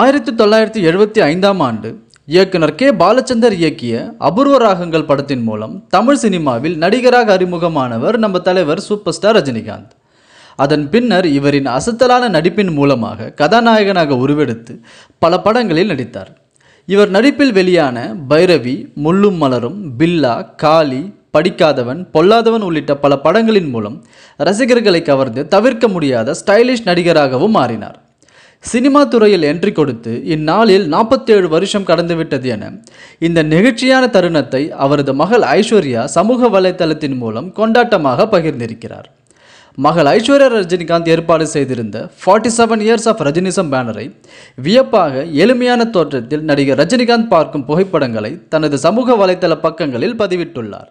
ஆயிரத்தி தொள்ளாயிரத்தி எழுபத்தி ஐந்தாம் ஆண்டு இயக்குனர் கே பாலச்சந்தர் இயக்கிய அபூர்வ ராகங்கள் படத்தின் மூலம் தமிழ் சினிமாவில் நடிகராக அறிமுகமானவர் நம்ம தலைவர் சூப்பர் ஸ்டார் ரஜினிகாந்த் அதன் பின்னர் இவரின் அசத்தலான நடிப்பின் மூலமாக கதாநாயகனாக உருவெடுத்து பல படங்களில் நடித்தார் இவர் நடிப்பில் வெளியான பைரவி முள்ளும் மலரும் பில்லா காளி படிக்காதவன் பொல்லாதவன் உள்ளிட்ட பல படங்களின் மூலம் ரசிகர்களை கவர்ந்து தவிர்க்க முடியாத ஸ்டைலிஷ் நடிகராகவும் மாறினார் சினிமா துறையில் என்ட்ரி கொடுத்து இந்நாளில் நாற்பத்தேழு வருஷம் கடந்துவிட்டது என இந்த நெகிழ்ச்சியான தருணத்தை அவரது மகள் ஐஸ்வர்யா சமூக வலைதளத்தின் மூலம் கொண்டாட்டமாக பகிர்ந்திருக்கிறார் மகள் ஐஸ்வர்யா ரஜினிகாந்த் ஏற்பாடு செய்திருந்த forty seven years of Rajinism பேனரை வியப்பாக எளிமையான தோற்றத்தில் நடிகர் ரஜினிகாந்த் பார்க்கும் புகைப்படங்களை தனது சமூக வலைதள பக்கங்களில் பதிவிட்டுள்ளார்